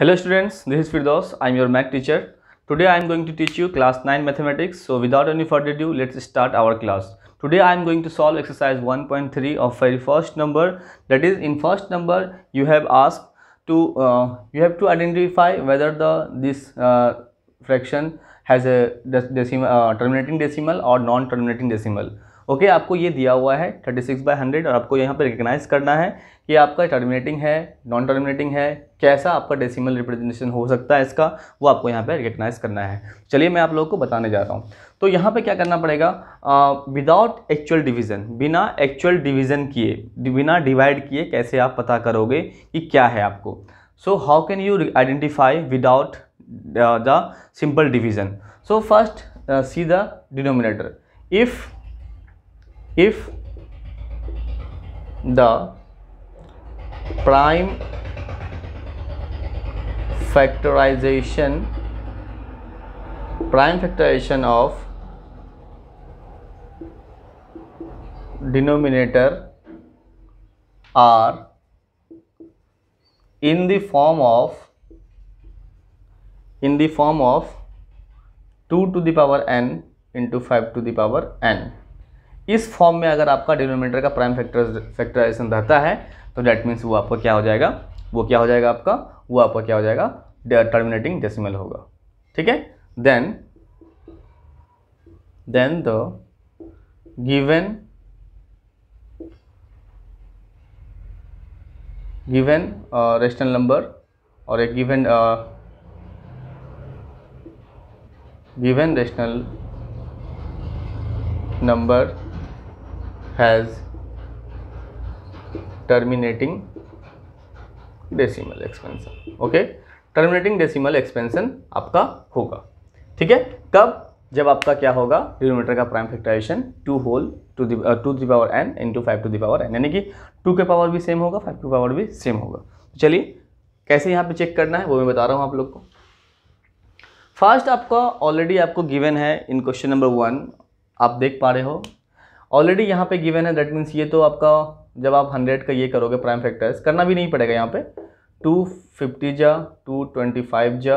Hello students, this is Firdaus, I am your math teacher. Today I am going to teach you class 9 mathematics. So without any further ado, let's start our class. Today I am going to solve exercise 1.3 of very first number. That is in first number you have asked to uh, you have to identify whether the this uh, fraction has a decimal uh, terminating decimal or non terminating decimal. Okay आपको ये दिया हुआ है thirty six by hundred और आपको यहाँ पर recognise करना है कि आपका टर्मिनेटिंग है नॉन टर्मिनेटिंग है कैसा आपका डेसिमल रिप्रेजेंटेशन हो सकता है इसका वो आपको यहाँ पर रिकग्नाइज करना है चलिए मैं आप लोगों को बताने जा रहा हूँ तो यहाँ पे क्या करना पड़ेगा विदाउट एक्चुअल डिवीज़न बिना एक्चुअल डिवीज़न किए बिना डिवाइड किए कैसे आप पता करोगे कि क्या है आपको so how can you identify without the simple division so first see the denominator if if the prime factorization prime factorization of denominator are in the form of in the form of 2 to the power n into 5 to the power n इस form में अगर आपका denominator का prime factor factorisation रहता है तो that means वो आपका क्या हो जाएगा वो क्या हो जाएगा आपका वो आपका क्या हो जाएगा टर्मिनेटिंग डेसिमल होगा ठीक है then then the given given rational number और एक given given rational number has terminating decimal expansion okay terminating decimal expansion आपका होगा ठीक है कब जब आपका क्या होगा यूनिमीटर का prime factorization two whole two to the power N into five to the power N यानी कि टू के पावर भी सेम होगा फाइव के पावर भी सेम होगा तो चलिए कैसे यहाँ पे चेक करना है वो मैं बता रहा हूँ आप लोग को फर्स्ट आपका ऑलरेडी आपको गिवन है इन क्वेश्चन नंबर वन आप देख पा रहे हो ऑलरेडी यहाँ पे गिवन है दैट मीन्स ये तो आपका जब आप हंड्रेड का ये करोगे प्राइम फैक्टर्स करना भी नहीं पड़ेगा यहाँ पे टू फिफ्टी जा टू ट्वेंटी फाइव जा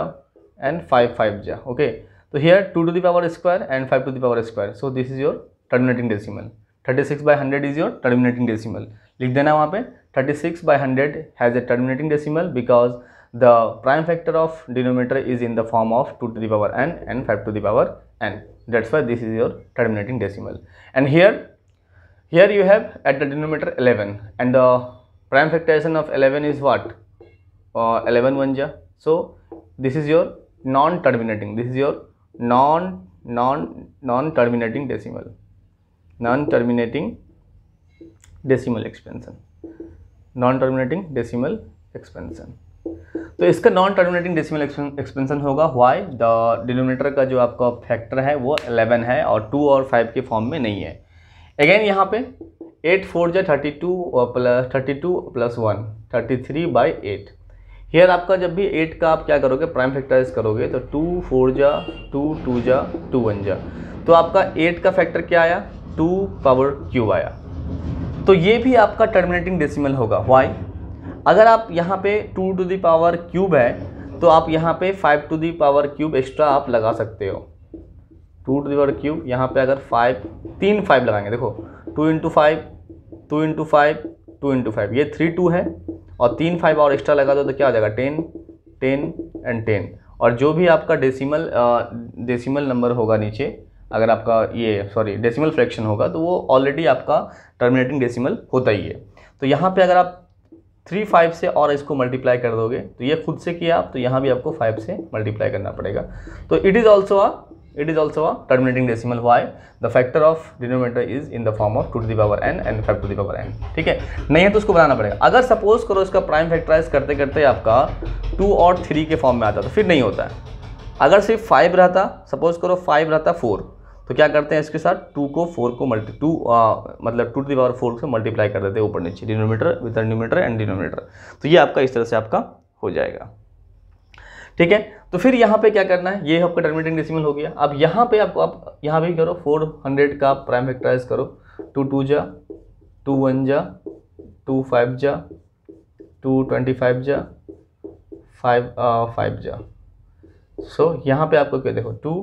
एंड फाइव फाइव जा ओके तो here two to the power square and five to the power square so this is your terminating decimal thirty six by hundred is your terminating decimal लिख देना वहाँ पे thirty six by hundred has a terminating decimal because the prime factor of denominator is in the form of two to the power N and five to the power N that's why this is your terminating decimal and here here you have at the denominator 11 and the prime factorization of 11 is what uh, 11 1 ja so this is your non terminating this is your non non non terminating decimal non terminating decimal expansion non terminating decimal expansion तो इसका non terminating decimal expansion होगा why the denominator का जो आपका factor है वो 11 है और 2 और 5 के फॉर्म में नहीं है अगेन यहाँ पे 8 फोर जो thirty two plus thirty two plus one thirty three by eight here आपका जब भी एट का आप क्या करोगे प्राइम फैक्टराइज करोगे तो टू फोर जा टू टू जा टू वन जा तो आपका एट का फैक्टर क्या आया टू पावर क्यू आया तो ये भी आपका टर्मिनेटिंग डेसिमल होगा वाई अगर आप यहाँ पे two to the power cube है तो आप यहाँ पे five to the power cube extra आप लगा सकते हो two to the power cube यहाँ पे अगर फाइव तीन फाइव लगाएंगे देखो two into five two into five two into five ये थ्री टू है और तीन फाइव और एक्स्ट्रा लगा दो तो क्या हो जाएगा टेन टेन एंड टेन और जो भी आपका डेसीमल डेसीमल नंबर होगा नीचे अगर आपका ये सॉरी डेसिमल फ्रैक्शन होगा तो वो ऑलरेडी आपका टर्मिनेटिंग डेसिमल होता ही है तो यहाँ पे अगर आप थ्री फाइव से और इसको मल्टीप्लाई कर दोगे तो ये खुद से किया आप तो यहाँ भी आपको फाइव से मल्टीप्लाई करना पड़ेगा तो it is also a it is also a terminating decimal why the factor of denominator is in the form of two to the power n n five to the power n ठीक है नहीं है तो उसको बनाना पड़ेगा अगर सपोज करो इसका प्राइम फैक्टराइज करते करते आपका टू और थ्री के फॉर्म में आता तो फिर नहीं होता है अगर सिर्फ फाइव रहता सपोज करो फाइव रहता फोर तो क्या करते हैं इसके साथ टू को फोर को मल्टी टू मतलब टू टू पावर फोर से मल्टीप्लाई कर देते हैं ऊपर नीचे denominator with denominator and denominator तो ये आपका इस तरह से आपका हो जाएगा ठीक है तो फिर यहाँ पे क्या करना है ये आपका टर्मिनेटिंग डेसिमल हो गया अब यहाँ पे आपको आप यहाँ भी करो 400 का प्राइम फैक्टराइज करो टू टू जा टू वन जा टू फाइव जा टू ट्वेंटी फाइव जा फाइव फाइव जा सो so, यहाँ पे आपको क्या देखो टू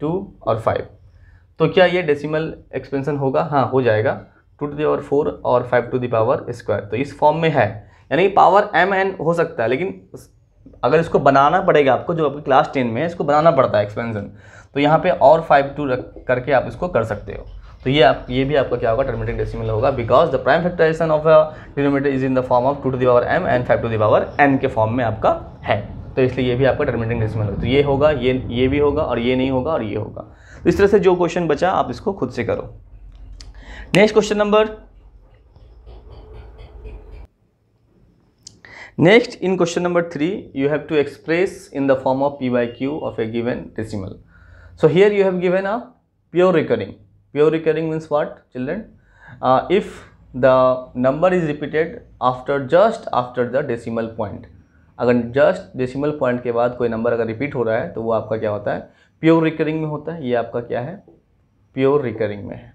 टू और फाइव तो क्या ये डेसिमल एक्सपेंसन होगा हाँ हो जाएगा टू टू दावर फोर और फाइव टू दावर स्क्वायर तो इस फॉर्म में है यानी पावर एम एन हो सकता है लेकिन अगर इसको बनाना पड़ेगा आपको जो आपकी क्लास टेन में है इसको बनाना पड़ता है एक्सपेंसन तो यहाँ पे और फाइव टू रख करके आप इसको कर सकते हो तो ये आप ये भी आपका क्या होगा टर्मिनेटिंग डेसिमल होगा because the prime factorization of a denominator is in the form of two to the power m and five to the power n के फॉर्म में आपका है तो इसलिए ये भी आपका टर्मिनेटिंग डेसिमल होगा तो ये होगा ये ये भी होगा और ये नहीं होगा और ये होगा तो इस तरह से जो क्वेश्चन बचा आप इसको खुद से करो next question number next in question number three you have to express in the form of p by q of a given decimal so here you have given a pure recurring pure recurring means what children if the number is repeated after just after the decimal point अगर just decimal point के बाद कोई number अगर repeat हो रहा है तो वो आपका क्या होता है प्योर रिकरिंग में होता है ये आपका क्या है प्योर रिकरिंग में है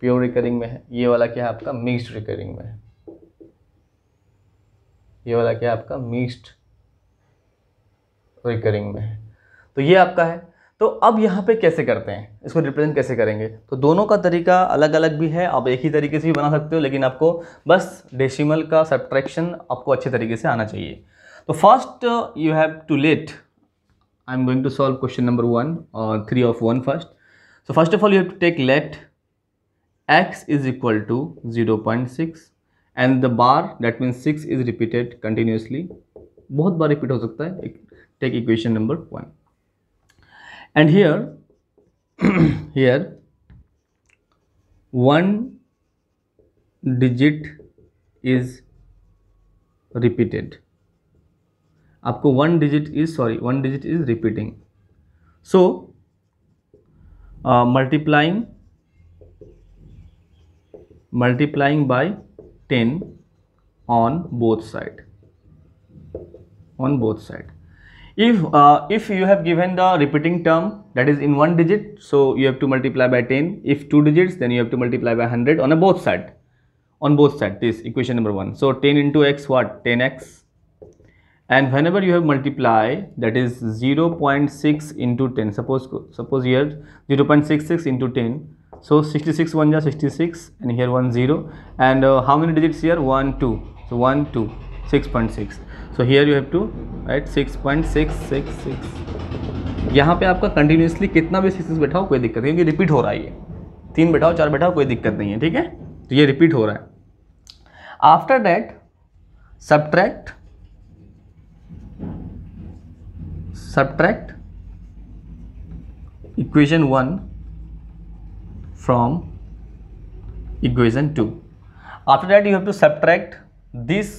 प्योर रिकरिंग में है ये वाला क्या है आपका मिक्स्ड रिकरिंग में है ये वाला क्या है आपका मिक्स्ड रिकरिंग में है तो ये आपका है तो अब यहाँ पे कैसे करते हैं इसको रिप्रेजेंट कैसे करेंगे तो दोनों का तरीका अलग अलग भी है आप एक ही तरीके से भी बना सकते हो लेकिन आपको बस डेसिमल का सब्ट्रैक्शन आपको अच्छे तरीके से आना चाहिए तो first you have to let I'm going to solve question number 1 or uh, 3 of one first. So first of all you have to take let x is equal to 0.6 and the bar that means 6 is repeated continuously. बहुत बार repeat हो सकता है take equation number 1 and here here 1 digit is repeated आपको one digit is sorry one digit is repeating so multiplying multiplying by 10 on both side on both side if uh, if you have given the repeating term that is in one digit so you have to multiply by 10 if two digits then you have to multiply by 100 on a both side on both side this equation number one so 10 into x what 10x and whenever you have multiply that is 0.6 into 10 suppose suppose here 0.66 into 10 so 66 1 ja 66 and here 1 0 and uh, how many digits here 1 2 so 1 2 6.6 so here you have to right 6.666 यहाँ पे आपका continuously कितना भी sixes बैठाओ कोई दिक्कत नहीं क्योंकि repeat हो रहा है ये तीन बैठाओ चार बैठाओ कोई दिक्कत नहीं है ठीक है तो ये रिपीट हो रहा है after that subtract subtract equation 1 from equation 2 after that you have to subtract this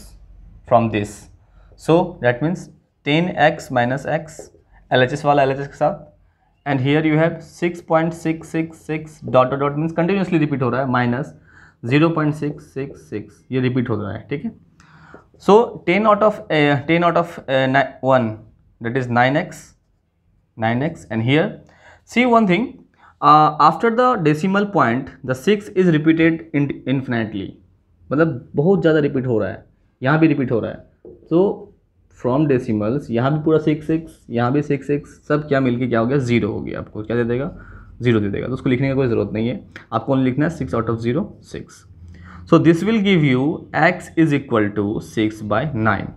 from this so that means 10x minus x LHS wala LHS ke साथ and here you have 6.666 dot dot dot means continuously repeat ho raha hai minus 0.666 ye repeat ho raha hai theek hai so 10 out of uh, 10 out of one that is 9x 9x and here see one thing uh, after the decimal point the 6 is repeated in infinitely मतलब बहुत ज़्यादा repeat हो रहा है यहाँ भी repeat हो रहा है तो फ्रॉम डेसिमल्स यहाँ भी पूरा सिक्स सिक्स यहाँ भी सिक्स सिक्स सब क्या मिलके क्या हो गया जीरो हो गया आपको क्या दे देगा जीरो दे देगा तो उसको लिखने की कोई ज़रूरत नहीं है आपको ओनली लिखना है six out of zero six so this will give you x is equal to six by nine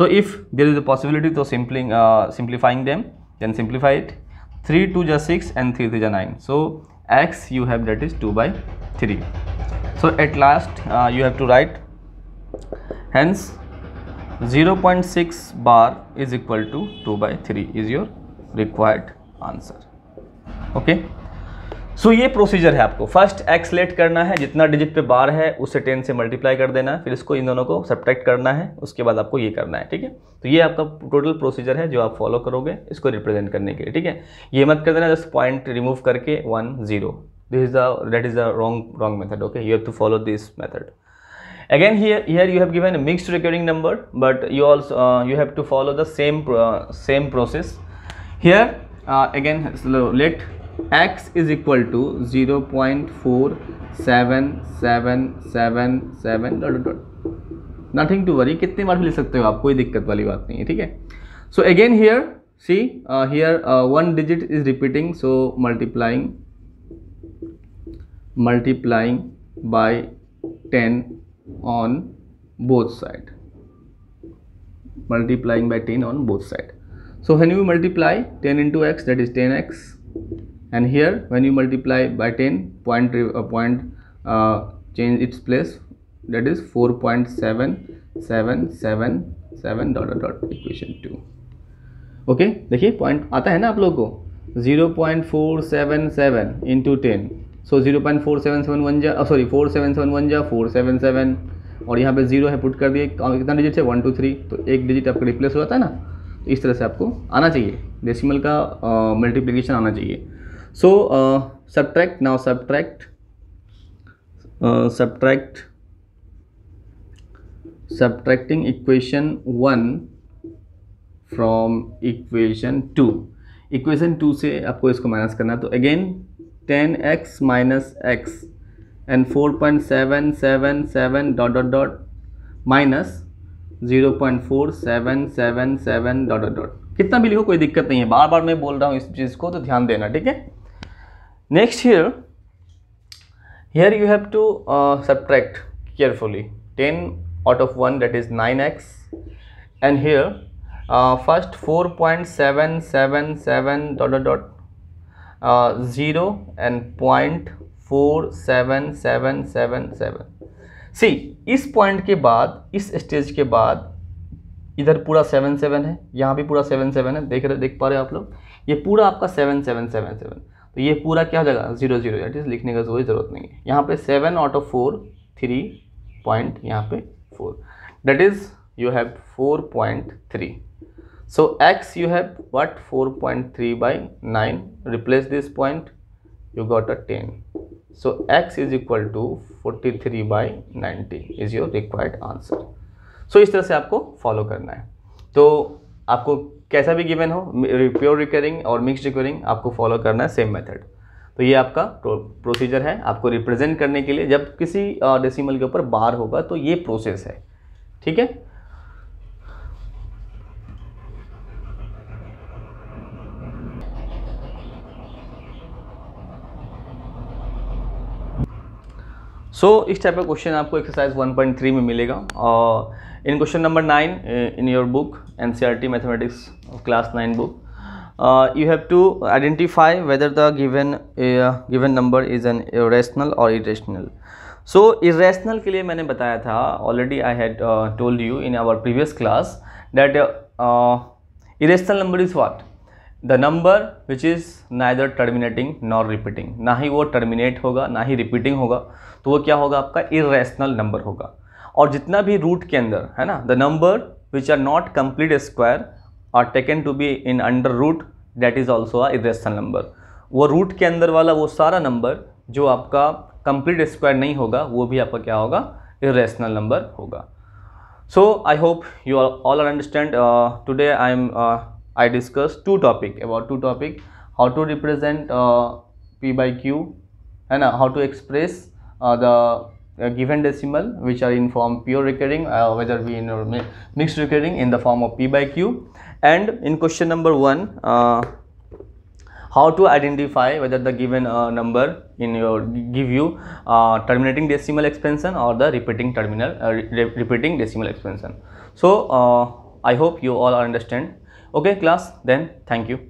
So if there is a possibility to simply, uh, simplifying them, then simplify it. 3 2 just 6 and 3 3 is 9. So x you have that is 2 by 3. So at last uh, you have to write hence 0.6 bar is equal to 2 by 3 is your required answer. Okay. So ये procedure है आपको first x late करना है जितना digit पे बार है उससे ten से मल्टीप्लाई कर देना है फिर इसको इन दोनों को सब्ट्रैक्ट करना है उसके बाद आपको ये करना है ठीक है तो ये आपका टोटल प्रोसीजर है जो आप फॉलो करोगे इसको रिप्रेजेंट करने के लिए ठीक है ये मत कर देना जस्ट पॉइंट रिमूव करके one zero this is the that is the wrong wrong method okay you have to follow this method again here here you have given a mixed recurring number but you also uh, you have to follow the same uh, same process here uh, again let x is equal to 0 0.4777 dot dot Nothing to worry. कितने बार भी ले सकते हो आप कोई दिक्कत वाली बात नहीं है ठीक है so again here see here one digit is repeating. So multiplying, multiplying by 10 on both side multiplying by 10 on both side so when you multiply 10 into x that is 10x and here when you multiply by 10 point uh, point uh, change its place that is 4.7777 dot dot equation 2 okay देखिए point आता है ना आप लोग को 0.477 point four seven seven into ten so zero point four seven seven one जा sorry four seven seven one जा four seven seven और यहाँ पे जीरो है पुट कर दिए uh, कितना डिजिट है वन टू थ्री तो एक डिजिट आपका रिप्लेस हो जाता है ना तो इस तरह से आपको आना चाहिए डेसिमल का मल्टीप्लिकेशन uh, आना चाहिए so subtract now subtract subtract subtracting equation one from equation two equation two से आपको इसको माइनस करना तो again ten x minus x and four point seven seven seven dot dot dot minus zero point four seven seven seven dot dot dot कितना भी लिखो कोई दिक्कत नहीं है बार बार मैं बोल रहा हूँ इस चीज़ को तो ध्यान देना ठीक है next here here you have to uh, subtract carefully 10 out of 1 that is 9x and here uh, first 4.777 dot dot dot uh, 0 and 0.47777 सी इस पॉइंट के बाद इस स्टेज के बाद इधर पूरा सेवन सेवन है यहाँ भी पूरा सेवन सेवन है देख रहे देख पा रहे हो आप लोग ये पूरा आपका सेवन सेवन सेवन सेवन तो ये पूरा क्या हो जाएगा जीरो जीरो दैट इज लिखने का कोई जरूरत नहीं है यहाँ पे seven out of four three point यहाँ पे four that is you have four point three so x you have what four point three by nine replace this point you got a ten so x is equal to forty three by ninety is your required answer so इस तरह से आपको follow करना है तो आपको कैसा भी गिवन हो प्योर रिकरिंग और मिक्स रिकरिंग आपको फॉलो करना है सेम मेथड तो ये आपका प्रोसीजर है आपको रिप्रेजेंट करने के लिए जब किसी डेसिमल के ऊपर बार होगा तो ये प्रोसेस है ठीक है सो so, इस टाइप का क्वेश्चन आपको एक्सरसाइज 1.3 में मिलेगा और in question number nine in your book N C R T mathematics class nine book you have to identify whether the given given number is an rational और irrational so irrational के लिए मैंने बताया था already I had told you in our previous class that irrational number is what the number which is neither terminating nor repeating ना ही वो terminate होगा ना ही रिपीटिंग होगा तो वो क्या होगा आपका इरेशनल नंबर होगा और जितना भी रूट के अंदर है ना the number which are not complete square are taken to be in under root that is also a irrational number वो रूट के अंदर वाला वो सारा नंबर जो आपका कंप्लीट स्क्वायर नहीं होगा वो भी आपका क्या होगा इरेशनल नंबर होगा so I hope you all are understand today I am I discuss two topic topic two topic how to to p by q है ना how to express Uh, the uh, given decimal which are in form pure recurring uh, whether we in or mixed recurring in the form of p by q and in question number one uh, how to identify whether the given uh, number in your give you uh, terminating decimal expansion or the repeating terminal re repeating decimal expansion so i hope you all understand okay class then thank you